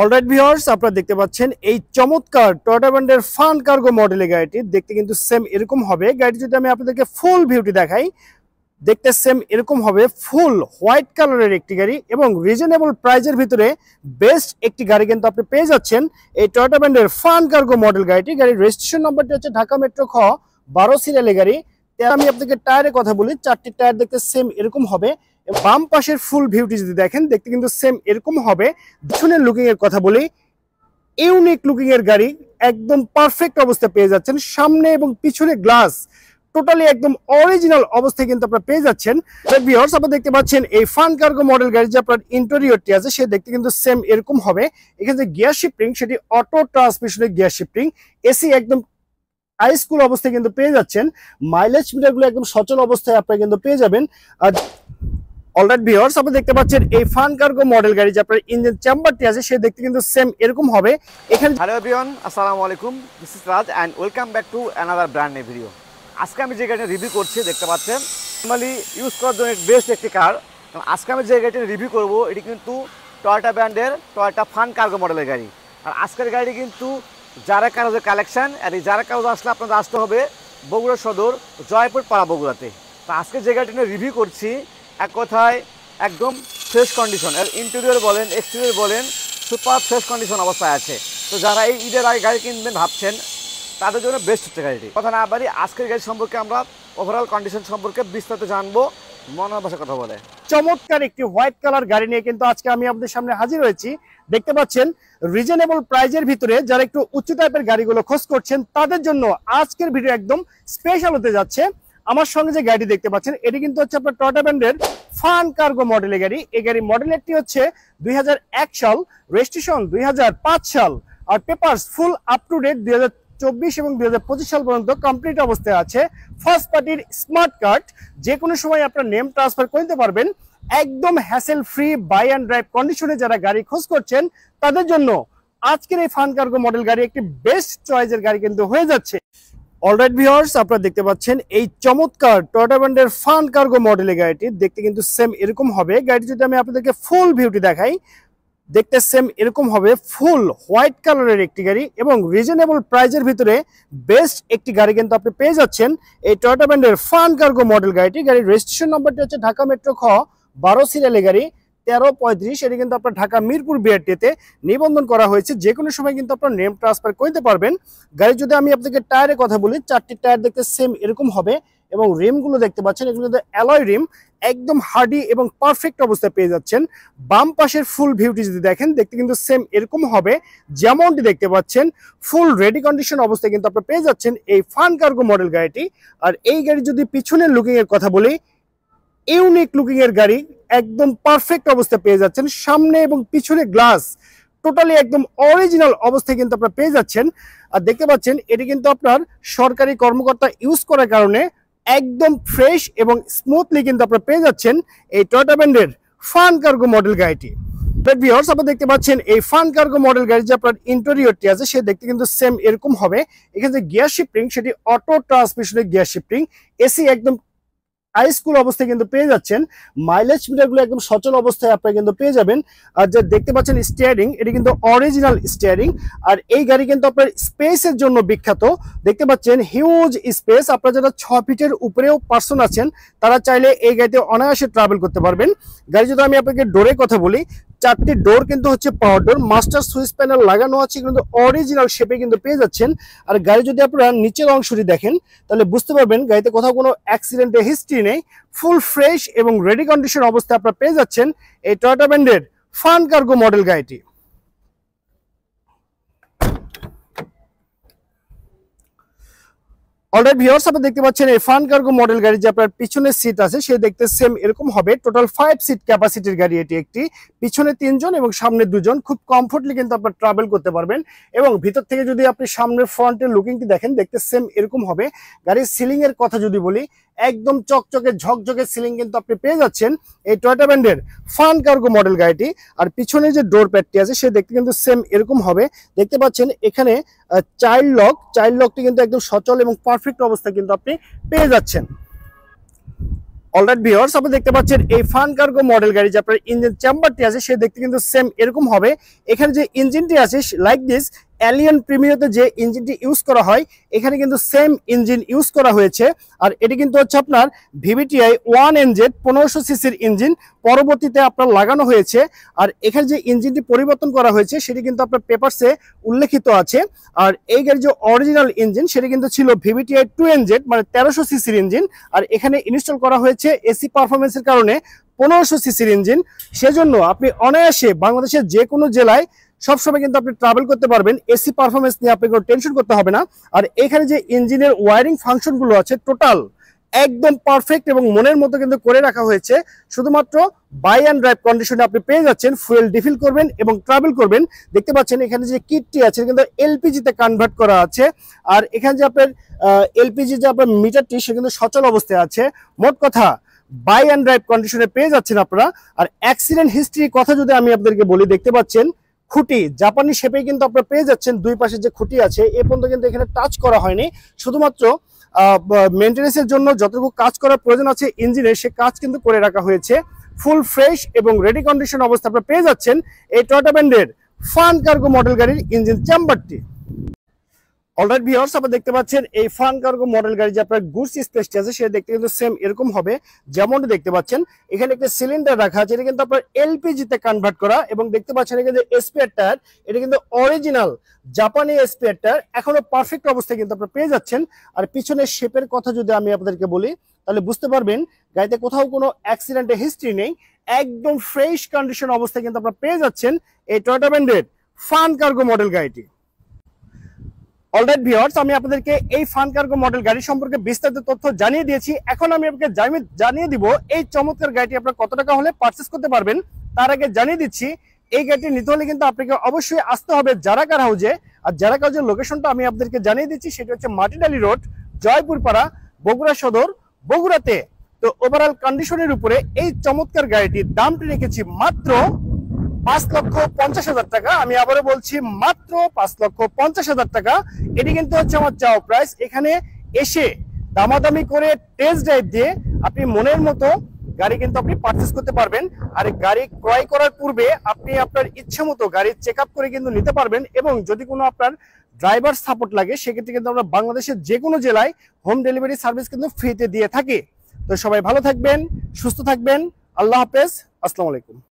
alright viewers আপনারা দেখতে পাচ্ছেন এই চমৎকার টয়টা ব্র্যান্ডের ফান কার্গো মডেলের গাড়িটি দেখতে কিন্তু সেম এরকম হবে গাড়িটি যদি আমি আপনাদেরকে ফুল ভিউটি দেখাই দেখতে সেম এরকম হবে ফুল হোয়াইট কালারের একটি গাড়ি এবং রিজনেবল প্রাইজের ভিতরে বেস্ট একটি গাড়ি কিন্তু আপনি পেয়ে যাচ্ছেন এই টয়টা ব্র্যান্ডের ফান কার্গো মডেল গাড়িটি গাড়ির রেজিস্ট্রেশন নম্বরটি হচ্ছে ঢাকা মেট্রো খ বারো সিরিয়ালের গাড়ি আমি আপনাকে টায়ারের কথা বলি চারটি টায়ার দেখতে সেম এরকম হবে বাম পাশের ফুল ভিউটি যদি দেখেন দেখতে কিন্তু সেম এরকম হবে পিছনের এর কথা বলি ইউনিক লুকিং এর গাড়ি একদম পারফেক্ট অবস্থা পেয়ে যাচ্ছেন সামনে এবং পিছনে গ্লাস টোটালি একদম অরিজিনাল অবস্থায় কিন্তু আপনারা পেয়ে যাচ্ছেন ভিউয়ার্স আপনারা দেখতে পাচ্ছেন এই ফান কার্গো মডেল গাড়ি যে আপনার ইন্টেরিয়রটি আছে সে দেখতে কিন্তু সেম এরকম হবে এখানে যে গিয়ার শিফটিং সেটি অটো ট্রান্সমিশনের গিয়ার শিফটিং এসি একদম হাই স্কুল অবস্থায় কিন্তু পেয়ে যাচ্ছেন মাইলেজ মিটারগুলো একদম সচল অবস্থায় আপনারা কিন্তু পেয়ে যাবেন আর অলরাইট ভিউয়ার্স আপনি দেখতে পাচ্ছেন এই ফান কার্গো মডেল গাড়ি যে আপনার ইঞ্জিন চেম্বারটি আছে সে দেখতে কিন্তু সেম এরকম হবে এখানে হ্যালো এভরিওয়ান আসসালামু আলাইকুম this is Raj and welcome back to another brand new video আজকে আমি যে গাড়িটা রিভিউ করছি দেখতে পাচ্ছেন নর্মালি ইউজ করার জন্য বেস্ট একটি কার আজকে আমি যে গাড়িটা রিভিউ করব এটি কিন্তু টয়টা ব্র্যান্ডের টয়টা ফান কার্গো মডেলের গাড়ি আর আজকের গাড়ি কিন্তু যারা কাগজের কালেকশন আর এই যারা কাগজ আসলে আপনাদের আসতে হবে বগুড়া সদর জয়পুর পাড়া বগুড়াতে তো আজকে যে গাড়িটা রিভিউ করছি এক কথায় একদম ফ্রেশ কন্ডিশন এর ইন্টেরিয়র বলেন এক্সটেরিয়র বলেন সুপার ফ্রেশ কন্ডিশন অবস্থায় আছে তো যারা এই ঈদের আগে গাড়ি কিনবেন ভাবছেন তাদের জন্য বেস্ট হচ্ছে গাড়িটি কথা না বাড়ি আজকের গাড়ি সম্পর্কে আমরা ওভারঅল কন্ডিশন সম্পর্কে বিস্তারিত জানবো মনের ভাষা কথা বলে চমৎকার একটি হোয়াইট কালার গাড়ি নিয়ে কিন্তু আজকে আমি আপনাদের সামনে হাজির হয়েছি দেখতে পাচ্ছেন রিজনেবল প্রাইজের ভিতরে যারা একটু উচ্চ টাইপের গাড়িগুলো খোঁজ করছেন তাদের জন্য আজকের ভিডিও একদম স্পেশাল হতে যাচ্ছে আমার সঙ্গে যে গাড়ি দেখতে পাচ্ছেন এটি কিন্তু হচ্ছে আপনার টয়টা ব্র্যান্ডের ফান কার্গো মডেলের গাড়ি এই গাড়ির মডেলেরটি হচ্ছে দুই সাল রেজিস্ট্রেশন দুই সাল আর papers full up to date দুই চব্বিশ এবং দুই সাল পর্যন্ত কমপ্লিট অবস্থায় আছে ফার্স্ট পার্টির স্মার্ট কার্ড যে কোনো সময় আপনার নেম ট্রান্সফার করতে পারবেন একদম hassle free buy and drive কন্ডিশনে যারা গাড়ি খোঁজ করছেন তাদের জন্য আজকের এই ফান কার্গো মডেল গাড়ি একটি বেস্ট চয়েসের গাড়ি কিন্তু হয়ে যাচ্ছে অলরাইট ভিউয়ার্স আপনারা দেখতে পাচ্ছেন এই চমৎকার টয়টা ব্র্যান্ডের ফান কার্গো মডেলের গাড়িটি দেখতে কিন্তু সেম এরকম হবে গাড়িটি যদি আমি আপনাদেরকে ফুল ভিউটি দেখাই দেখতে সেম এরকম হবে ফুল হোয়াইট কালারের একটি গাড়ি এবং রিজনেবল প্রাইজের ভিতরে বেস্ট একটি গাড়ি কিন্তু আপনি পেয়ে যাচ্ছেন এই টয়টা ব্র্যান্ডের ফান কার্গো মডেল গাড়িটি গাড়ির রেজিস্ট্রেশন নম্বরটি হচ্ছে ঢাকা মেট্রো খ বারো সিরিয়ালের গাড়ি তেরো পঁয়ত্রিশ এটি কিন্তু আপনার ঢাকা মিরপুর বিআরটিতে নিবন্ধন করা হয়েছে যে কোনো সময় কিন্তু আপনার নেম ট্রান্সফার করতে পারবেন গাড়ি যদি আমি আপনাকে টায়ারের কথা বলি চারটি টায়ার দেখতে সেম এরকম হবে এবং রিমগুলো দেখতে পাচ্ছেন এগুলো কিন্তু অ্যালয় রিম একদম হার্ডি এবং পারফেক্ট অবস্থায় পেয়ে যাচ্ছেন বাম পাশের ফুল ভিউটি যদি দেখেন দেখতে কিন্তু সেম এরকম হবে যেমনটি দেখতে পাচ্ছেন ফুল রেডি কন্ডিশন অবস্থায় কিন্তু আপনার পেয়ে যাচ্ছেন এই ফান কার্গো মডেল গাড়িটি আর এই গাড়ি যদি পিছনের লুকিংয়ের কথা বলি ইউনিক লুকিংয়ের গাড়ি একদম পারফেক্ট অবস্থায় পেয়ে যাচ্ছেন সামনে এবং পিছনে গ্লাস টোটালি একদম অরিজিনাল অবস্থায় কিন্তু আপনারা পেয়ে যাচ্ছেন আর দেখতে পাচ্ছেন এটি কিন্তু আপনার সরকারি কর্মকর্তা ইউজ করার কারণে একদম ফ্রেশ এবং স্মুথলি কিন্তু আপনারা পেয়ে যাচ্ছেন এই টয়টা ব্যান্ডের ফান কার্গো মডেল গাড়িটি ভিওর্স আপনারা দেখতে পাচ্ছেন এই ফান কার্গো মডেল গাড়ি যে আপনার ইন্টেরিয়রটি আছে সে দেখতে কিন্তু সেম এরকম হবে এখানে যে গিয়ার শিফটিং সেটি অটো ট্রান্সমিশনের গিয়ার শিফটিং এসি একদম হাই স্কুল অবস্থায় কিন্তু পেয়ে যাচ্ছেন মাইলেজ মিটারগুলো একদম সচল অবস্থায় আপনারা কিন্তু পেয়ে যাবেন আর যে দেখতে পাচ্ছেন স্টিয়ারিং এটি কিন্তু অরিজিনাল স্টিয়ারিং আর এই গাড়ি কিন্তু আপনার স্পেসের জন্য বিখ্যাত দেখতে পাচ্ছেন হিউজ স্পেস আপনারা যারা ছ ফিটের উপরেও পার্সন আছেন তারা চাইলে এই গাড়িতে অনায়াসে ট্রাভেল করতে পারবেন গাড়ি যদি আমি আপনাকে ডোরে কথা বলি চারটি ডোর কিন্তু হচ্ছে power door master switch panel লাগানো আছে কিন্তু অরিজিনাল শেপে কিন্তু পেয়ে যাচ্ছেন আর গাড়ি যদি আপনারা নিচের অংশটি দেখেন তাহলে বুঝতে পারবেন গাড়িতে কোথাও কোনো অ্যাক্সিডেন্টের হিস্ট্রি নেই ফুল ফ্রেশ এবং রেডি কন্ডিশন অবস্থায় আপনারা পেয়ে যাচ্ছেন এই টয়টা ব্র্যান্ডের ফান কার্গো মডেল গাড়িটি অলরেডি ভিউয়ার্স আপনি দেখতে পাচ্ছেন এফান কার্গো মডেল গাড়ি যে আপনার পিছনে সিট আছে সে দেখতে সেম এরকম হবে টোটাল ফাইভ সিট ক্যাপাসিটির গাড়ি এটি একটি পিছনে তিনজন এবং সামনে দুজন খুব কমফোর্টলি কিন্তু আপনার ট্রাভেল করতে পারবেন এবং ভিতর থেকে যদি আপনি সামনের ফ্রন্টের লুকিংটি দেখেন দেখতে সেম এরকম হবে গাড়ির সিলিংয়ের কথা যদি বলি একদম চকচকে ঝকঝকে সিলিং কিন্তু আপনি পেয়ে যাচ্ছেন এই টয়টা ব্র্যান্ডের ফান কার্গো মডেল গাড়িটি আর পিছনে যে ডোর প্যাডটি আছে সে দেখতে কিন্তু সেম এরকম হবে দেখতে পাচ্ছেন এখানে চাইল্ড লক চাইল্ড লকটি কিন্তু একদম সচল এবং পারফেক্ট অবস্থা কিন্তু আপনি পেয়ে যাচ্ছেন অলরাইট ভিওর্স আপনি দেখতে পাচ্ছেন এই ফান কার্গো মডেল গাড়ি যে আপনার ইঞ্জিন চেম্বারটি আছে সে দেখতে কিন্তু সেম এরকম হবে এখানে যে ইঞ্জিনটি আছে লাইক দিস অ্যালিয়ন প্রিমিয়তে যে ইঞ্জিনটি ইউজ করা হয় এখানে কিন্তু সেম ইঞ্জিন ইউজ করা হয়েছে আর এটি কিন্তু হচ্ছে আপনার ভিভিটিআই ওয়ান এনজেড পনেরোশো সিসির ইঞ্জিন পরবর্তীতে আপনার লাগানো হয়েছে আর এখানে যে ইঞ্জিনটি পরিবর্তন করা হয়েছে সেটি কিন্তু আপনার পেপারসে উল্লেখিত আছে আর এই গাড়ির যে অরিজিনাল ইঞ্জিন সেটি কিন্তু ছিল ভিভিটিআই টু এনজেড মানে তেরোশো সিসির ইঞ্জিন আর এখানে ইনস্টল করা হয়েছে এসি পারফরমেন্সের কারণে পনেরোশো সিসির ইঞ্জিন সেজন্য আপনি অনায়াসে বাংলাদেশের যে কোনো জেলায় সবসময় কিন্তু আপনি ট্রাভেল করতে পারবেন এসি পারফরমেন্স নিয়ে আপনি কোনো টেনশন করতে হবে না আর এখানে যে ইঞ্জিনের ওয়ারিং ফাংশনগুলো আছে টোটাল একদম পারফেক্ট এবং মনের মতো কিন্তু করে রাখা হয়েছে শুধুমাত্র বাই অ্যান্ড ড্রাইভ কন্ডিশনে আপনি পেয়ে যাচ্ছেন ফুয়েল ডিফিল করবেন এবং ট্রাভেল করবেন দেখতে পাচ্ছেন এখানে যে কিটটি আছে কিন্তু এলপিজিতে কনভার্ট করা আছে আর এখানে যে আপনার এলপিজি যে আপনার মিটারটি সে কিন্তু সচল অবস্থায় আছে মোট কথা বাই অ্যান্ড ড্রাইভ কন্ডিশনে পেয়ে যাচ্ছেন আপনারা আর অ্যাক্সিডেন্ট হিস্ট্রির কথা যদি আমি আপনাদেরকে বলি দেখতে পাচ্ছেন খুঁটি জাপানি শেপে কিন্তু আপনারা পেয়ে যাচ্ছেন দুই পাশে যে খুঁটি আছে এ পর্যন্ত কিন্তু এখানে টাচ করা হয়নি শুধুমাত্র মেনটেন্সের জন্য যতটুকু কাজ করার প্রয়োজন আছে ইঞ্জিনের সে কাজ কিন্তু করে রাখা হয়েছে ফুল ফ্রেশ এবং রেডি কন্ডিশন অবস্থা আপনারা পেয়ে যাচ্ছেন এই টয়টা ব্যান্ডের ফান কার্গো মডেল গাড়ির ইঞ্জিন চেম্বারটি অলরেড ভিউয়ার্স আপনারা দেখতে পাচ্ছেন এই ফান কার্গো মডেল গাড়ি যে আপনার গুডস স্পেসটি আছে সেটা দেখতে কিন্তু সেম এরকম হবে যেমনটি দেখতে পাচ্ছেন এখানে একটা সিলিন্ডার রাখা আছে এটা কিন্তু আপনার এলপিজিতে কনভার্ট করা এবং দেখতে পাচ্ছেন এখানে যে স্পেয়ার টায়ার এটা কিন্তু অরিজিনাল জাপানি স্পেয়ার টায়ার এখনো পারফেক্ট অবস্থায় কিন্তু আপনারা পেয়ে যাচ্ছেন আর পিছনের শেপের কথা যদি আমি আপনাদেরকে বলি তাহলে বুঝতে পারবেন গাড়িতে কোথাও কোনো অ্যাক্সিডেন্টের হিস্ট্রি নেই একদম ফ্রেশ কন্ডিশন অবস্থায় কিন্তু আপনারা পেয়ে যাচ্ছেন এই Toyota branded fun cargo model গাড়িটি অলরাইট ভিওয়ার্স আমি আপনাদেরকে এই ফান কার্গো মডেল গাড়ি সম্পর্কে বিস্তারিত তথ্য জানিয়ে দিয়েছি এখন আমি আপনাকে জানিয়ে দিব এই চমৎকার গাড়িটি আপনার কত টাকা হলে পারচেস করতে পারবেন তার আগে জানিয়ে দিচ্ছি এই গাড়িটি নিতে হলে কিন্তু আপনাকে অবশ্যই আসতে হবে জারাকার হাউজে আর জারাকার হাউজের লোকেশনটা আমি আপনাদেরকে জানিয়ে দিচ্ছি সেটি হচ্ছে মাটিডালি রোড জয়পুরপাড়া বগুড়া সদর বগুড়াতে তো ওভারঅল কন্ডিশনের উপরে এই চমৎকার গাড়িটির দামটি রেখেছি মাত্র পাঁচ লক্ষ পঞ্চাশ হাজার টাকা আমি আবারও বলছি মাত্র পাঁচ লক্ষ পঞ্চাশ হাজার টাকা এটি কিন্তু হচ্ছে আমার চাওয়া প্রাইস এখানে এসে দামাদামি করে টেস্ট ড্রাইভ দিয়ে আপনি মনের মতো গাড়ি কিন্তু আপনি পারচেস করতে পারবেন আর গাড়ি ক্রয় করার পূর্বে আপনি আপনার ইচ্ছে মতো গাড়ি চেক করে কিন্তু নিতে পারবেন এবং যদি কোনো আপনার ড্রাইভার সাপোর্ট লাগে সেক্ষেত্রে কিন্তু আমরা বাংলাদেশের যে কোনো জেলায় হোম ডেলিভারি সার্ভিস কিন্তু ফ্রিতে দিয়ে থাকি তো সবাই ভালো থাকবেন সুস্থ থাকবেন আল্লাহ হাফেজ আসসালামু আলাইকুম